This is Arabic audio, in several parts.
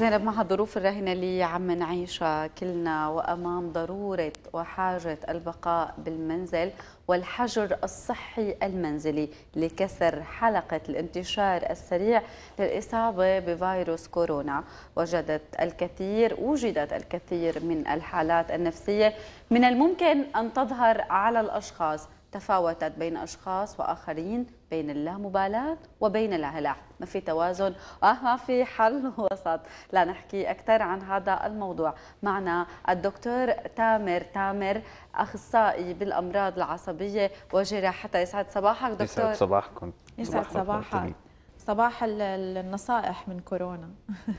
زينب مع الظروف الراهنة اللي عم نعيشها كلنا وأمام ضرورة وحاجة البقاء بالمنزل والحجر الصحي المنزلي لكسر حلقة الانتشار السريع للإصابة بفيروس كورونا وجدت الكثير وجدت الكثير من الحالات النفسية من الممكن أن تظهر على الأشخاص تفاوتت بين أشخاص وآخرين بين اللامبالاة وبين الهلع ما في توازن آه ما في حل وسط لا نحكي أكثر عن هذا الموضوع معنا الدكتور تامر تامر أخصائي بالأمراض العصبية وجراحتها يسعد صباحك دكتور يسعد صباحكم يسعد صباحك صباح النصائح من كورونا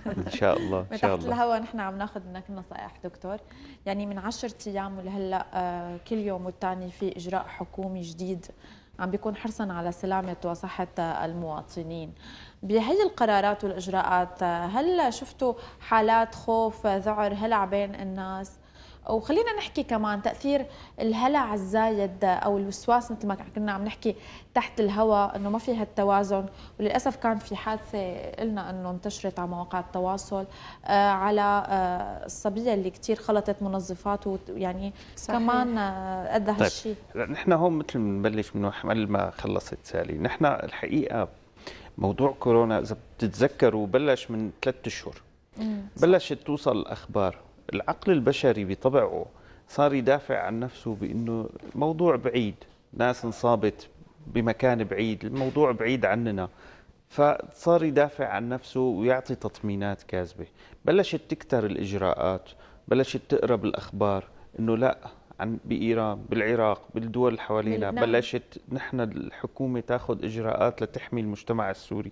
ان شاء الله ان شاء الله الهوا نحن عم ناخذ منك النصائح دكتور يعني من 10 ايام ولهلا آه، كل يوم والثاني في اجراء حكومي جديد عم بيكون حرصا على سلامة وصحة المواطنين بهي القرارات والإجراءات آه، هل شفتوا حالات خوف آه، ذعر هلع بين الناس وخلينا نحكي كمان تاثير الهلع الزايد او الوسواس مثل ما كنا عم نحكي تحت الهواء انه ما في هالتوازن وللاسف كان في حادثه قلنا انه انتشرت على مواقع التواصل آه، على آه، الصبيه اللي كثير خلطت منظفات ويعني صحيح. كمان آه، ادى هالشيء طيب. نحن هون مثل ما بنبلش من قبل ما خلصت سالي نحن الحقيقه موضوع كورونا اذا بتتذكروا بلش من ثلاثة اشهر بلشت توصل الاخبار العقل البشري بطبعه صار يدافع عن نفسه بانه موضوع بعيد ناس انصابت بمكان بعيد الموضوع بعيد عننا فصار يدافع عن نفسه ويعطي تطمينات كاذبه بلشت تكتر الاجراءات بلشت تقرا بالاخبار انه لا عن بايران بالعراق بالدول اللي حوالينا بلشت نحن الحكومه تاخذ اجراءات لتحمي المجتمع السوري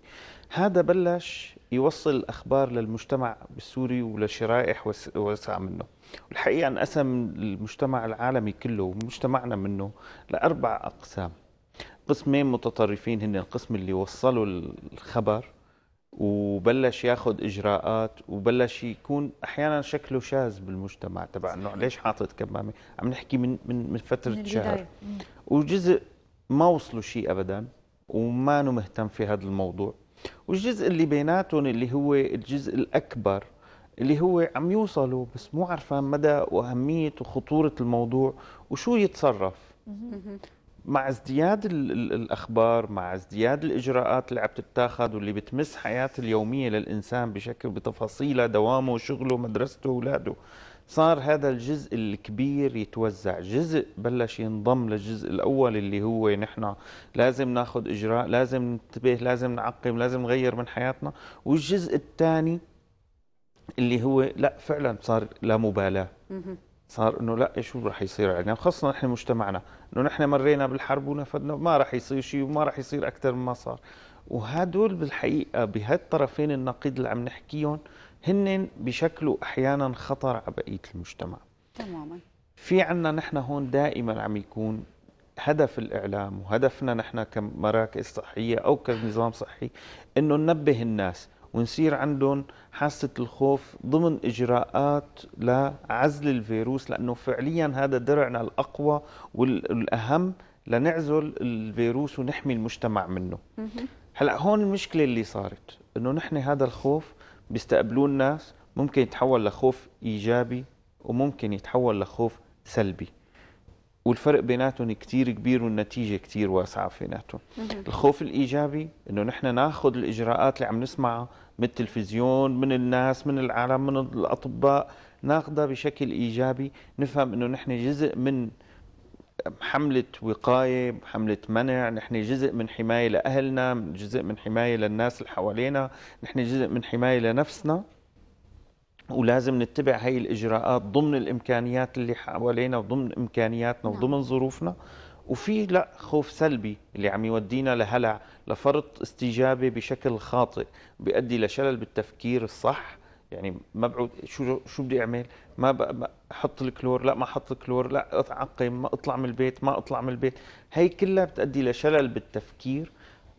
هذا بلش يوصل الاخبار للمجتمع السوري ولشرائح واسعه منه والحقيقه انقسم المجتمع العالمي كله ومجتمعنا منه لاربع اقسام قسمين متطرفين هن القسم اللي وصلوا الخبر وبلش ياخذ اجراءات وبلش يكون احيانا شكله شاذ بالمجتمع تبع انه ليش حاطط كمامه عم نحكي من من من فتره من شهر وجزء ما وصلوا شيء ابدا وما مهتم في هذا الموضوع والجزء اللي بيناتهم اللي هو الجزء الأكبر اللي هو عم يوصلوا بس مو عارفان مدى وأهمية وخطورة الموضوع وشو يتصرف مع ازدياد الاخبار مع ازدياد الاجراءات اللي عم تتاخذ واللي بتمس حياته اليوميه للانسان بشكل بتفاصيلها دوامه شغله مدرسته اولاده صار هذا الجزء الكبير يتوزع جزء بلش ينضم للجزء الأول اللي هو نحن لازم ناخذ إجراء لازم ننتبه لازم نعقم لازم نغير من حياتنا والجزء الثاني اللي هو لا فعلا صار لا مبالاة صار انه لا شو رح يصير علينا يعني وخاصه نحن مجتمعنا انه نحن مرينا بالحرب ونفدنا ما رح يصير شيء وما رح يصير اكثر مما صار وهدول بالحقيقه بهالطرفين النقيض اللي عم نحكيهم هن بشكلوا احيانا خطر على بقيه المجتمع تماما في عنا نحن هون دائما عم يكون هدف الاعلام وهدفنا نحن كمراكز صحيه او كنظام صحي انه ننبه الناس ونصير عندهم حاسة الخوف ضمن إجراءات لعزل الفيروس لأنه فعليا هذا درعنا الأقوى والأهم لنعزل الفيروس ونحمي المجتمع منه هلا هون المشكلة اللي صارت انه نحن هذا الخوف بيستقبلوه الناس ممكن يتحول لخوف ايجابي وممكن يتحول لخوف سلبي والفرق بيناتهم كتير كبير والنتيجه كتير واسعه بيناتهم الخوف الايجابي انه نحن ناخذ الاجراءات اللي عم نسمعها من التلفزيون من الناس من العالم من الاطباء ناخذها بشكل ايجابي نفهم انه نحن جزء من حملة وقاية حملة منع نحن جزء من حماية لأهلنا جزء من حماية للناس اللي حوالينا نحن جزء من حماية لنفسنا ولازم نتبع هي الاجراءات ضمن الامكانيات اللي حوالينا وضمن امكانياتنا نعم. وضمن ظروفنا وفي لا خوف سلبي اللي عم يودينا لهلع لفرط استجابه بشكل خاطئ بيؤدي لشلل بالتفكير الصح يعني ما بعود شو شو بدي اعمل ما احط الكلور لا ما احط الكلور لا اتعقم ما اطلع من البيت ما اطلع من البيت هي كلها بتؤدي لشلل بالتفكير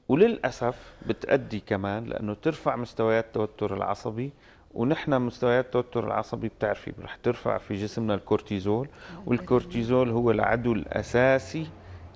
وللاسف بتؤدي كمان لانه ترفع مستويات التوتر العصبي ونحن مستويات التوتر العصبي بتعرفي رح ترفع في جسمنا الكورتيزول والكورتيزول هو العدو الاساسي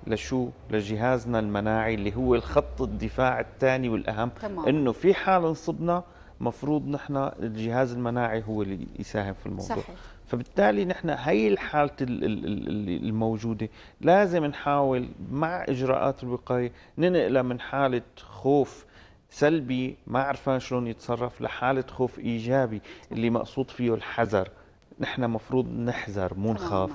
لشو لجهازنا المناعي اللي هو الخط الدفاع الثاني والاهم تمام. انه في حال انصبنا مفروض نحن الجهاز المناعي هو اللي يساهم في الموضوع صحيح. فبالتالي نحن هي الحالة الموجودة لازم نحاول مع إجراءات الوقاية ننقلها من حالة خوف سلبي ما عرفان شلون يتصرف لحالة خوف إيجابي اللي مقصود فيه الحذر نحن مفروض نحذر مو نخاف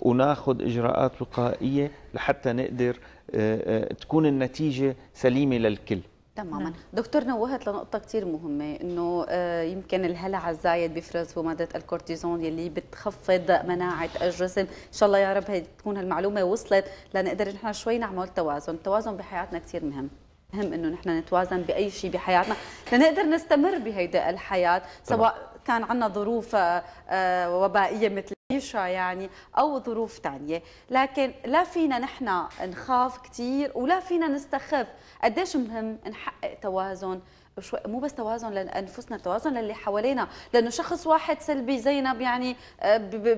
وناخذ إجراءات وقائية لحتى نقدر آه، آه، تكون النتيجة سليمة للكل تماما دكتور نوهت لنقطة كثير مهمة انه آه، يمكن الهلع الزايد بيفرز مادة الكورتيزون يلي بتخفض مناعة الجسم، ان شاء الله يا رب تكون هالمعلومة وصلت لنقدر نحن شوي نعمل توازن، التوازن بحياتنا كثير مهم. مهم انه نحن نتوازن باي شيء بحياتنا لنقدر نستمر بهيدا الحياه سواء كان عندنا ظروف آه، آه، وبائيه مثل عيشها يعني او ظروف ثانيه لكن لا فينا نحن نخاف كثير ولا فينا نستخف قديش مهم نحقق توازن شوي مو بس توازن لانفسنا توازن للي حوالينا لانه شخص واحد سلبي زينب يعني آه،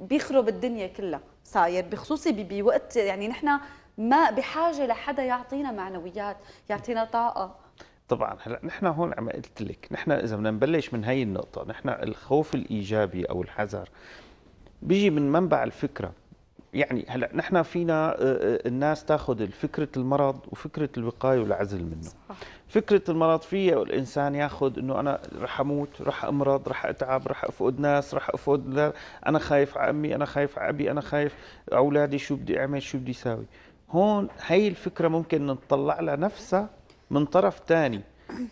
بيخرب الدنيا كلها صاير بخصوصي بوقت يعني نحن ما بحاجه لحدا يعطينا معنويات يعطينا طاقه طبعا هلا نحن هون عم قلت لك نحن اذا بدنا نبلش من هي النقطه نحن الخوف الايجابي او الحذر بيجي من منبع الفكره يعني هلا نحن فينا آه، آه، الناس تاخذ فكره المرض وفكره الوقايه والعزل منه صح. فكره المرض فيها الانسان ياخذ انه انا رح اموت رح امرض رح اتعب رح افقد ناس رح افقد انا خايف على امي انا خايف على ابي انا خايف اولادي شو بدي اعمل شو بدي اساوي هون هي الفكره ممكن نطلع لها نفسها من طرف ثاني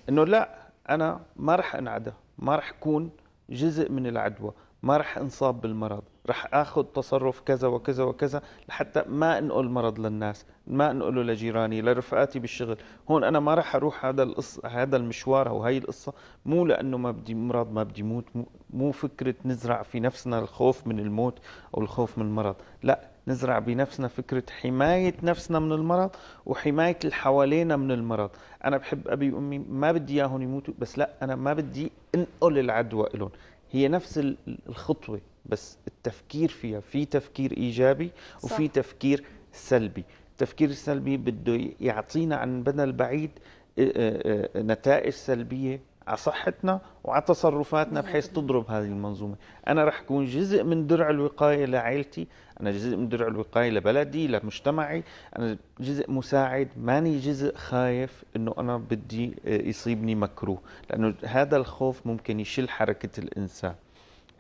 انه لا انا ما رح انعدى ما رح كون جزء من العدوى ما رح انصاب بالمرض رح اخذ تصرف كذا وكذا وكذا لحتى ما انقل مرض للناس ما انقله لجيراني لرفقاتي بالشغل هون انا ما رح اروح هذا القصة هذا المشوار او هي القصه مو لانه ما بدي مرض ما بدي موت مو فكره نزرع في نفسنا الخوف من الموت او الخوف من المرض لا نزرع بنفسنا فكرة حماية نفسنا من المرض وحماية اللي حوالينا من المرض أنا بحب أبي وأمي ما بدي إياهم يموتوا بس لا أنا ما بدي أنقل العدوى إلهم هي نفس الخطوة بس التفكير فيها في تفكير إيجابي وفي تفكير سلبي التفكير السلبي بده يعطينا عن بدل بعيد آه، آه، آه، نتائج سلبية على صحتنا وعلى تصرفاتنا بحيث تضرب هذه المنظومة أنا رح أكون جزء من درع الوقاية لعائلتي أنا جزء من درع الوقاية لبلدي لمجتمعي أنا جزء مساعد ماني جزء خايف أنه أنا بدي آه، يصيبني مكروه لأنه هذا الخوف ممكن يشل حركة الإنسان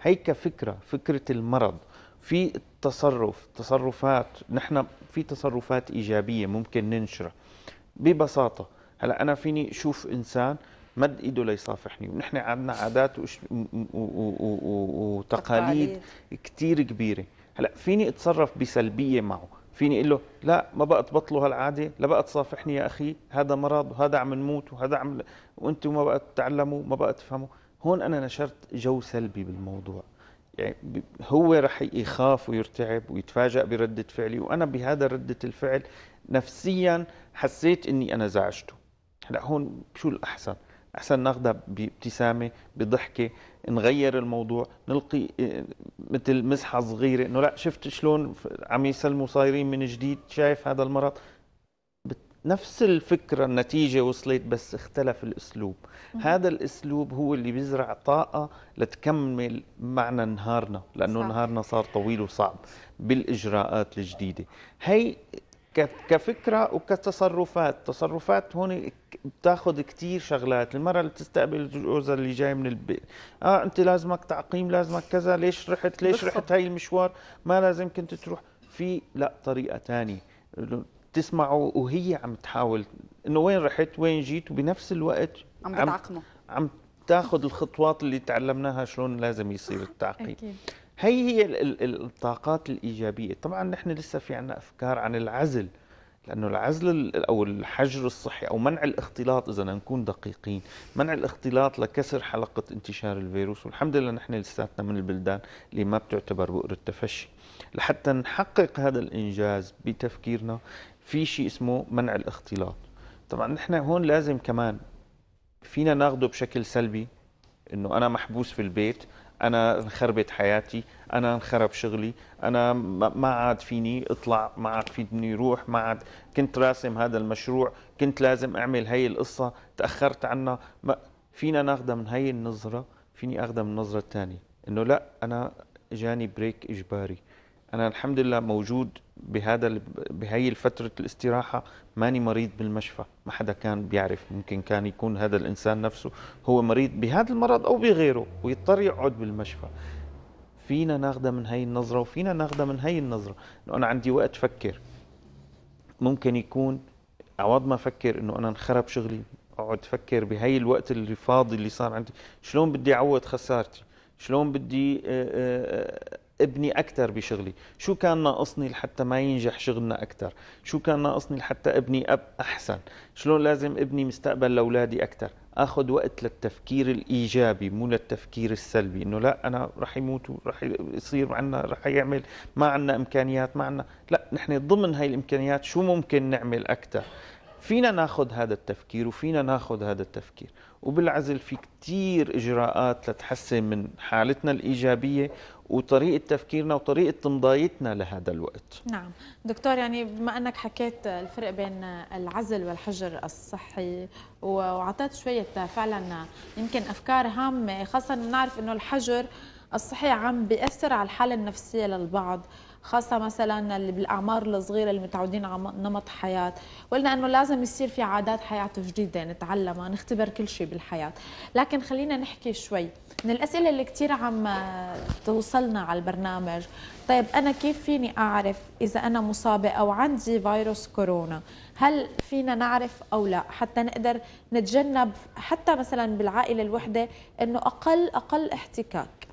هي كفكرة فكرة المرض في تصرف تصرفات نحن في تصرفات إيجابية ممكن ننشرها ببساطة هلا أنا فيني أشوف إنسان مد ايده ليصافحني ونحن عندنا عادات وش... وتقاليد كثير كبيره هلا فيني اتصرف بسلبيه معه فيني اقول له لا ما بقى تبطلوا هالعاده لا بقى تصافحني يا اخي هذا مرض وهذا عم نموت وهذا عم وانتم ما بقى تتعلموا ما بقى تفهموا هون انا نشرت جو سلبي بالموضوع يعني هو رح يخاف ويرتعب ويتفاجأ بردة فعلي وأنا بهذا ردة الفعل نفسيا حسيت أني أنا زعجته هلا هون شو الأحسن احسن ناخذها بابتسامه بضحكه نغير الموضوع نلقي مثل مزحه صغيره انه لا شفت شلون عم يسلموا صايرين من جديد شايف هذا المرض نفس الفكرة النتيجة وصلت بس اختلف الأسلوب هذا الأسلوب هو اللي بيزرع طاقة لتكمل معنا نهارنا لأنه صح. نهارنا صار طويل وصعب بالإجراءات الجديدة هي كفكره وكتصرفات تصرفات هون بتاخذ كثير شغلات المراه اللي بتستقبل جوزها اللي جاي من البيت اه انت لازمك تعقيم لازمك كذا ليش رحت ليش رحت هاي المشوار ما لازم كنت تروح في لا طريقه ثانيه تسمعه وهي عم تحاول انه وين رحت وين جيت وبنفس الوقت عم بتعقمه عم, عم تاخذ الخطوات اللي تعلمناها شلون لازم يصير التعقيم هي هي الطاقات الايجابيه طبعا نحن لسه في عنا افكار عن العزل لانه العزل او الحجر الصحي او منع الاختلاط اذا نكون دقيقين منع الاختلاط لكسر حلقه انتشار الفيروس والحمد لله نحن لساتنا من البلدان اللي ما بتعتبر بؤر التفشي لحتى نحقق هذا الانجاز بتفكيرنا في شيء اسمه منع الاختلاط طبعا نحن هون لازم كمان فينا ناخده بشكل سلبي انه انا محبوس في البيت انا انخربت حياتي انا انخرب شغلي انا ما عاد فيني اطلع ما عاد فيني روح ما عاد كنت راسم هذا المشروع كنت لازم اعمل هي القصه تاخرت عنها ما فينا ناخذها من هي النظره فيني اخذها من النظره الثانيه انه لا انا جاني بريك اجباري انا الحمد لله موجود بهذا بهي الفترة الاستراحة ماني مريض بالمشفى ما حدا كان بيعرف ممكن كان يكون هذا الإنسان نفسه هو مريض بهذا المرض أو بغيره ويضطر يقعد بالمشفى فينا ناخده من هي النظرة وفينا ناخده من هي النظرة إنه أنا عندي وقت فكر ممكن يكون عوض ما فكر إنه أنا انخرب شغلي أقعد فكر بهي الوقت اللي فاضي اللي صار عندي شلون بدي أعوض خسارتي شلون بدي آه، آه، آه، ابني اكثر بشغلي شو كان ناقصني لحتى ما ينجح شغلنا اكثر شو كان ناقصني لحتى ابني اب احسن شلون لازم ابني مستقبل لاولادي اكثر اخذ وقت للتفكير الايجابي مو للتفكير السلبي انه لا انا رح يموت ورح يصير عنا رح يعمل ما عنا امكانيات ما عنا لا نحن ضمن هاي الامكانيات شو ممكن نعمل اكثر فينا ناخذ هذا التفكير وفينا ناخذ هذا التفكير وبالعزل في كتير إجراءات لتحسن من حالتنا الإيجابية وطريقه تفكيرنا وطريقه تمضايتنا لهذا الوقت. نعم، دكتور يعني بما انك حكيت الفرق بين العزل والحجر الصحي وعطيت شويه فعلا يمكن افكار هامه خاصه بنعرف انه الحجر الصحي عم بيأثر على الحاله النفسيه للبعض، خاصة مثلا اللي بالأعمار الصغيرة اللي متعودين على نمط حياة قلنا أنه لازم يصير في عادات حياة جديدة نتعلمها نختبر كل شيء بالحياة لكن خلينا نحكي شوي من الأسئلة اللي كثير عم آه، توصلنا على البرنامج طيب أنا كيف فيني أعرف إذا أنا مصابة أو عندي فيروس كورونا هل فينا نعرف أو لا حتى نقدر نتجنب حتى مثلا بالعائلة الوحدة أنه أقل أقل احتكاك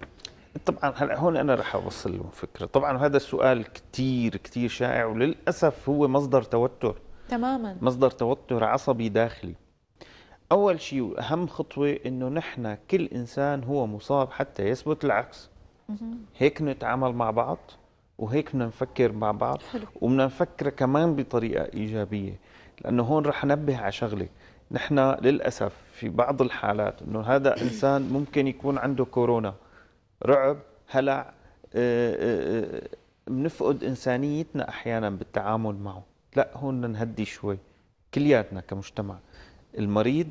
طبعا هلا هون انا رح اوصل لهم فكره طبعا هذا السؤال كثير كثير شائع وللاسف هو مصدر توتر تماما مصدر توتر عصبي داخلي اول شيء واهم خطوه انه نحن كل انسان هو مصاب حتى يثبت العكس هيك نتعامل مع بعض وهيك بدنا نفكر مع بعض حلو. وبدنا نفكر كمان بطريقه ايجابيه لانه هون رح انبه على شغله نحن للاسف في بعض الحالات انه هذا انسان ممكن يكون عنده كورونا رعب هلع آه، آه، آه، بنفقد انسانيتنا احيانا بالتعامل معه لا هون نهدي شوي كلياتنا كمجتمع المريض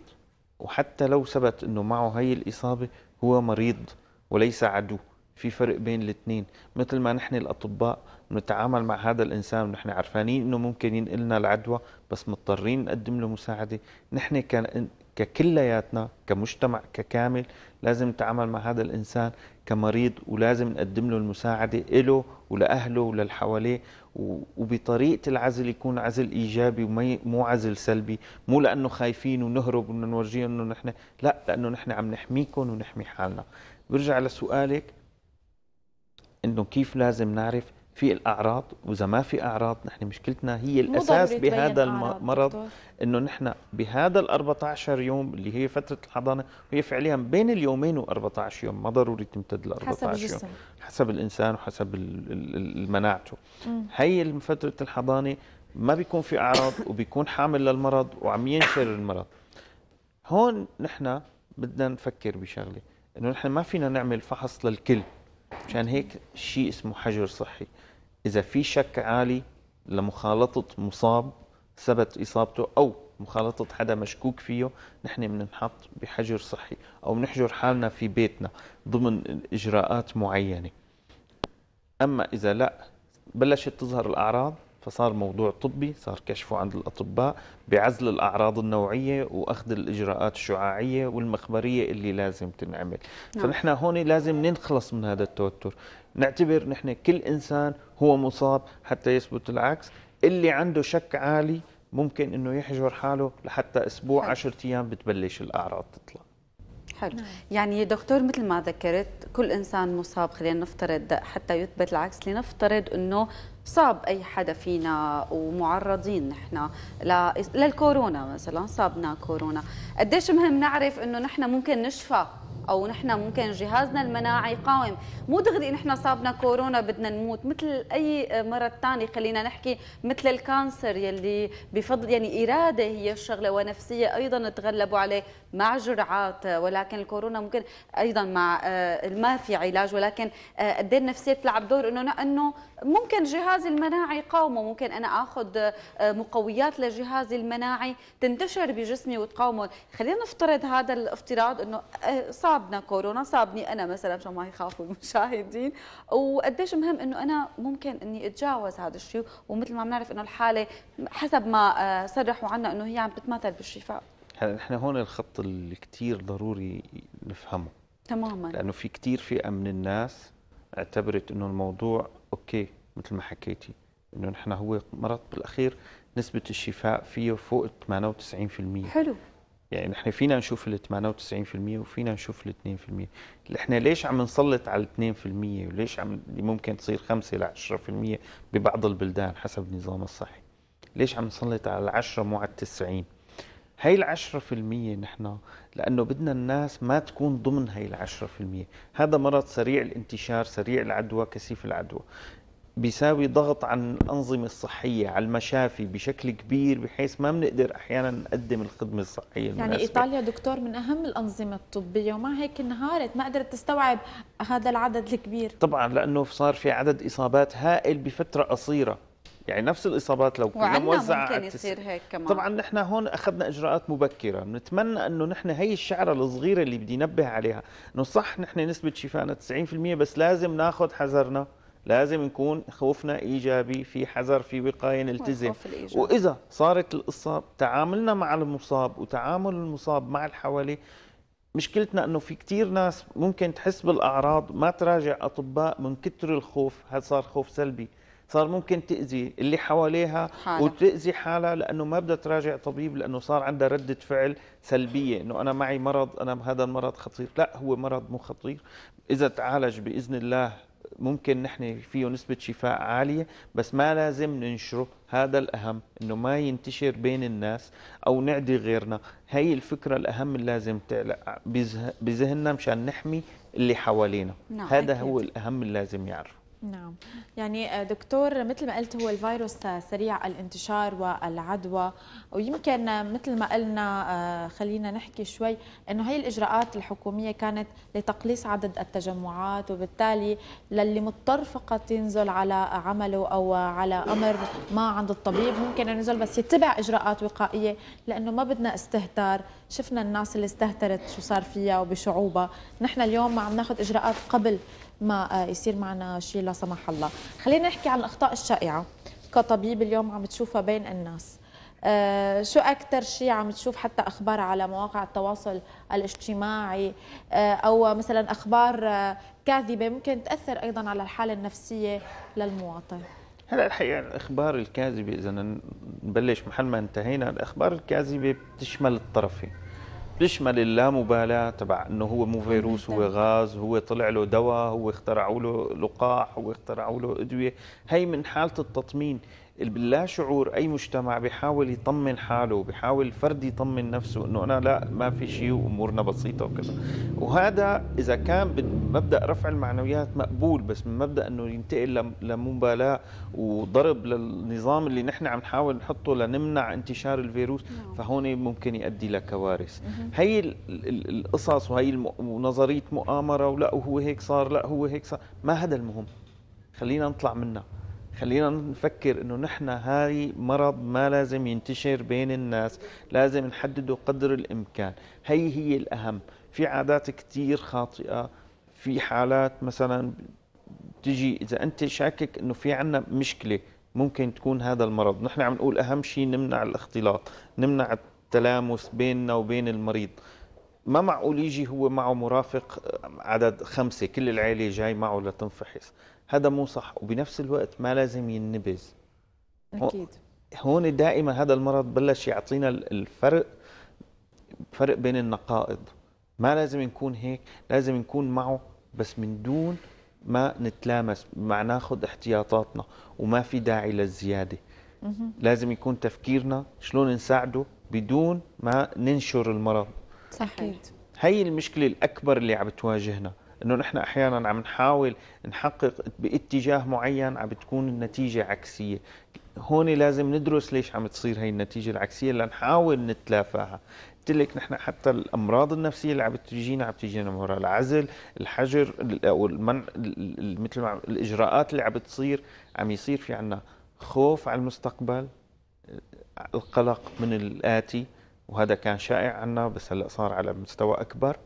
وحتى لو ثبت انه معه هي الاصابه هو مريض وليس عدو في فرق بين الاثنين مثل ما نحن الاطباء نتعامل مع هذا الانسان نحن عرفانين انه ممكن ينقلنا العدوى بس مضطرين نقدم له مساعده نحن ككلياتنا كمجتمع ككامل لازم نتعامل مع هذا الانسان كمريض ولازم نقدم له المساعدة إله ولأهله وللحواليه وبطريقة العزل يكون عزل إيجابي ومو عزل سلبي مو لأنه خايفين ونهرب وبدنا نورجيهم أنه نحن لا لأنه نحن عم نحميكم ونحمي حالنا برجع لسؤالك أنه كيف لازم نعرف في الاعراض واذا ما في اعراض نحن مشكلتنا هي الاساس بهذا المرض انه نحن بهذا ال 14 يوم اللي هي فتره الحضانه وهي فعليا بين اليومين و14 يوم ما ضروري تمتد ل 14 حسب يوم حسب الانسان وحسب مناعته هي فتره الحضانه ما بيكون في اعراض وبيكون حامل للمرض وعم ينشر المرض هون نحن بدنا نفكر بشغله انه نحن ما فينا نعمل فحص للكل مشان هيك شيء اسمه حجر صحي اذا في شك عالي لمخالطه مصاب ثبت اصابته او مخالطه حدا مشكوك فيه نحن بنحط بحجر صحي او بنحجر حالنا في بيتنا ضمن اجراءات معينه اما اذا لا بلشت تظهر الاعراض فصار موضوع طبي صار كشفه عند الأطباء بعزل الأعراض النوعية وأخذ الإجراءات الشعاعية والمخبرية اللي لازم تنعمل نعم. فنحن هون لازم ننخلص من هذا التوتر نعتبر نحن كل إنسان هو مصاب حتى يثبت العكس اللي عنده شك عالي ممكن انه يحجر حاله لحتى اسبوع 10 ايام بتبلش الاعراض تطلع حلو نعم. يعني يا دكتور مثل ما ذكرت كل انسان مصاب خلينا نفترض حتى يثبت العكس لنفترض انه صاب اي حدا فينا ومعرضين نحن للكورونا مثلا صابنا كورونا قديش مهم نعرف انه نحن ممكن نشفى او نحن ممكن جهازنا المناعي يقاوم مو دغري نحن صابنا كورونا بدنا نموت مثل اي مرض ثاني خلينا نحكي مثل الكانسر يلي بفضل يعني اراده هي الشغله ونفسيه ايضا تغلبوا عليه مع جرعات ولكن الكورونا ممكن ايضا مع آه، ما في علاج ولكن آه، قد إيه النفسيه بتلعب دور انه انه ممكن جهازي المناعي يقاومه ممكن أنا أخذ آه، مقويات لجهازي المناعي تنتشر بجسمي وتقاومه خلينا نفترض هذا الافتراض أنه آه، صابنا كورونا صابني أنا مثلا عشان ما يخافوا المشاهدين وقديش مهم أنه أنا ممكن أني أتجاوز هذا الشيء ومثل ما بنعرف أنه الحالة حسب ما آه، صرحوا عنا أنه هي عم تتماثل بالشفاء نحن هون الخط اللي كثير ضروري نفهمه تماما لانه في كثير فئه من الناس اعتبرت انه الموضوع اوكي مثل ما حكيتي انه نحن هو مرض بالاخير نسبه الشفاء فيه فوق 98% حلو يعني نحن فينا نشوف ال 98% وفينا نشوف ال 2% نحن ليش عم نسلط على ال 2% وليش عم ممكن تصير 5 ل 10% ببعض البلدان حسب النظام الصحي ليش عم نسلط على ال 10 مو على ال 90 هاي العشرة في المية نحن لأنه بدنا الناس ما تكون ضمن هاي العشرة في المية هذا مرض سريع الانتشار سريع العدوى كثيف العدوى بيساوي ضغط عن الأنظمة الصحية على المشافي بشكل كبير بحيث ما بنقدر أحيانا نقدم الخدمة الصحية يعني المناسبة. إيطاليا دكتور من أهم الأنظمة الطبية ومع هيك انهارت ما قدرت تستوعب هذا العدد الكبير طبعا لأنه صار في عدد إصابات هائل بفترة قصيرة يعني نفس الاصابات لو كنا موزعه ممكن التس... يصير هيك كمان طبعا نحن هون اخذنا اجراءات مبكره بنتمنى انه نحن هي الشعره الصغيره اللي بدي نبه عليها انه صح نحن نسبه شفائنا 90% بس لازم ناخذ حذرنا لازم نكون خوفنا ايجابي في حذر في وقايه نلتزم واذا صارت القصه تعاملنا مع المصاب وتعامل المصاب مع الحوالي مشكلتنا انه في كثير ناس ممكن تحس بالاعراض ما تراجع اطباء من كثر الخوف هذا صار خوف سلبي صار ممكن تاذي اللي حواليها حالة. وتاذي حالها لانه ما بدها تراجع طبيب لانه صار عندها رده فعل سلبيه انه انا معي مرض انا هذا المرض خطير لا هو مرض مو خطير اذا تعالج باذن الله ممكن نحن فيه نسبة شفاء عالية بس ما لازم ننشره هذا الأهم إنه ما ينتشر بين الناس أو نعدي غيرنا هي الفكرة الأهم اللي لازم تعلق بذهننا مشان نحمي اللي حوالينا نعم. هذا أكيد. هو الأهم اللي لازم يعرفه نعم يعني آه، دكتور مثل ما قلت هو الفيروس آه، سريع الانتشار والعدوى ويمكن آه، مثل ما قلنا خلينا نحكي شوي انه هي الاجراءات الحكوميه كانت لتقليص عدد التجمعات وبالتالي للي مضطر فقط ينزل على عمله او على امر ما عند الطبيب ممكن ينزل بس يتبع اجراءات وقائيه لانه ما بدنا استهتار شفنا الناس اللي استهترت شو صار فيها وبشعوبها نحن اليوم عم ناخذ إجراءات قبل ما آه، يصير معنا شيء لا سمح الله خلينا نحكي عن الأخطاء الشائعة كطبيب اليوم عم تشوفها بين الناس آه شو أكثر شيء عم تشوف حتى أخبار على مواقع التواصل الاجتماعي آه أو مثلا أخبار آه كاذبة ممكن تأثر أيضا على الحالة النفسية للمواطن هلا الحقيقه الاخبار الكاذبه اذا نبلش محل ما انتهينا الاخبار الكاذبه بتشمل الطرفين بتشمل اللامبالاه تبع انه هو مو فيروس هو غاز هو طلع له دواء هو اخترعوا له لقاح هو اخترعوا له ادويه هي من حاله التطمين اللا شعور اي مجتمع بيحاول يطمن حاله بيحاول الفرد يطمن نفسه انه انا لا ما في شيء وامورنا بسيطه وكذا وهذا اذا كان مبدا رفع المعنويات مقبول بس من مبدا انه ينتقل لمبالاه وضرب للنظام اللي نحن عم نحاول نحطه لنمنع انتشار الفيروس نعم. فهون ممكن يؤدي لكوارث هي القصص وهي نظريه مؤامره ولا هو هيك صار لا هو هيك صار ما هذا المهم خلينا نطلع منها خلينا نفكر انه نحن هاي مرض ما لازم ينتشر بين الناس لازم نحدده قدر الامكان هي هي الاهم في عادات كثير خاطئه في حالات مثلا تجي اذا انت شاكك انه في عنا مشكله ممكن تكون هذا المرض نحن عم نقول اهم شيء نمنع الاختلاط نمنع التلامس بيننا وبين المريض ما معقول يجي هو معه مرافق عدد خمسة كل العيلة جاي معه لتنفحص هذا مو صح وبنفس الوقت ما لازم ينبذ اكيد هون دائما هذا المرض بلش يعطينا الفرق فرق بين النقائض ما لازم نكون هيك لازم نكون معه بس من دون ما نتلامس مع ناخذ احتياطاتنا وما في داعي للزياده لازم يكون تفكيرنا شلون نساعده بدون ما ننشر المرض صحيح هي المشكله الاكبر اللي عم بتواجهنا انه نحن احيانا عم نحاول نحقق باتجاه معين عم بتكون النتيجه عكسيه هون لازم ندرس ليش عم تصير هي النتيجه العكسيه لنحاول نتلافاها قلت لك نحن حتى الامراض النفسيه اللي عم بتجينا عم بتجينا من وراء العزل الحجر او المنع مثل ما الاجراءات اللي عم بتصير عم يصير في عنا خوف على المستقبل القلق من الاتي وهذا كان شائع عنا بس هلا صار على مستوى اكبر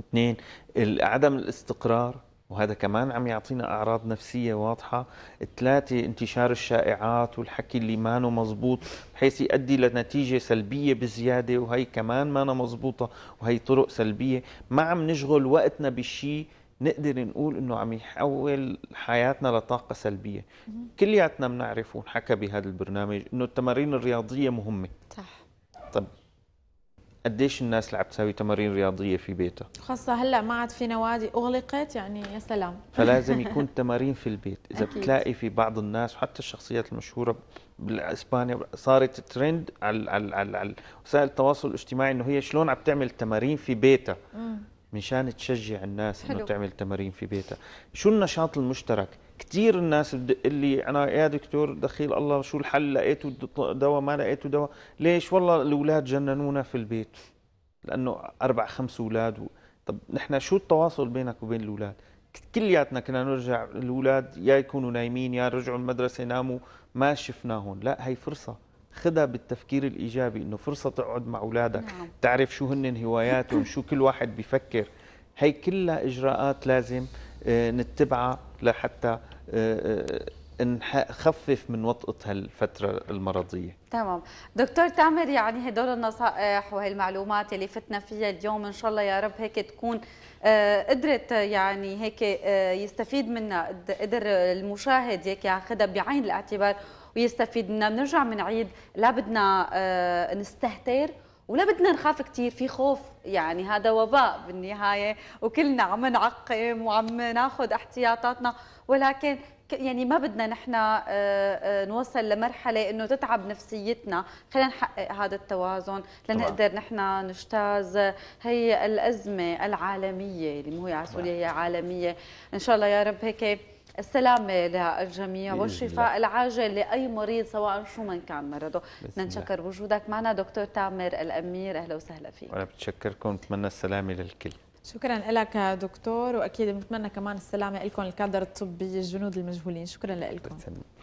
اثنين عدم الاستقرار وهذا كمان عم يعطينا اعراض نفسيه واضحه ثلاثه انتشار الشائعات والحكي اللي ما مضبوط مزبوط بحيث يؤدي لنتيجه سلبيه بزياده وهي كمان ما مضبوطه مزبوطه وهي طرق سلبيه ما عم نشغل وقتنا بشيء نقدر نقول انه عم يحول حياتنا لطاقه سلبيه كلياتنا بنعرف ونحكى بهذا البرنامج انه التمارين الرياضيه مهمه صح طب قديش الناس اللي عم تساوي تمارين رياضيه في بيتها خاصه هلا ما عاد في نوادي اغلقت يعني يا سلام فلازم يكون تمارين في البيت اذا أكيد. بتلاقي في بعض الناس وحتى الشخصيات المشهوره بالاسبانيا صارت ترند على على على, على وسائل التواصل الاجتماعي انه هي شلون عم تعمل تمارين في بيتها مشان تشجع الناس انه تعمل تمارين في بيتها شو النشاط المشترك كثير الناس اللي انا يا دكتور دخيل الله شو الحل لقيته دواء ما لقيته دواء ليش والله الاولاد جننونا في البيت لانه اربع خمس اولاد و... طب نحن شو التواصل بينك وبين الاولاد كلياتنا كنا نرجع الاولاد يا يكونوا نايمين يا رجعوا المدرسه ناموا ما شفناهم لا هي فرصه خدها بالتفكير الايجابي انه فرصه تقعد مع اولادك نعم. تعرف شو هن هواياتهم شو كل واحد بيفكر هي كلها اجراءات لازم آه، نتبعها لحتى آه، آه، نخفف من وطأة هالفترة المرضية تمام دكتور تامر يعني هدول النصائح وهالمعلومات اللي فتنا فيها اليوم إن شاء الله يا رب هيك تكون قدرت يعني هيك يستفيد منها قدر المشاهد هيك ياخذها بعين الاعتبار ويستفيد منا بنرجع من عيد لا بدنا آه، نستهتر ولا بدنا نخاف كثير في خوف يعني هذا وباء بالنهايه وكلنا عم نعقم وعم ناخذ احتياطاتنا ولكن يعني ما بدنا نحن آه، آه، نوصل لمرحله انه تتعب نفسيتنا خلينا نحقق هذا التوازن لنقدر نحن نجتاز هي الازمه العالميه اللي مو هي على سوريا هي عالميه ان شاء الله يا رب هيك السلامة للجميع والشفاء العاجل لأي مريض سواء شو من كان مرضه نشكر وجودك معنا دكتور تامر الأمير أهلا وسهلا فيك أنا بتشكركم بتمنى السلامة للكل شكرا لك دكتور واكيد بنتمنى كمان السلامه لكم الكادر الطبي الجنود المجهولين شكرا لكم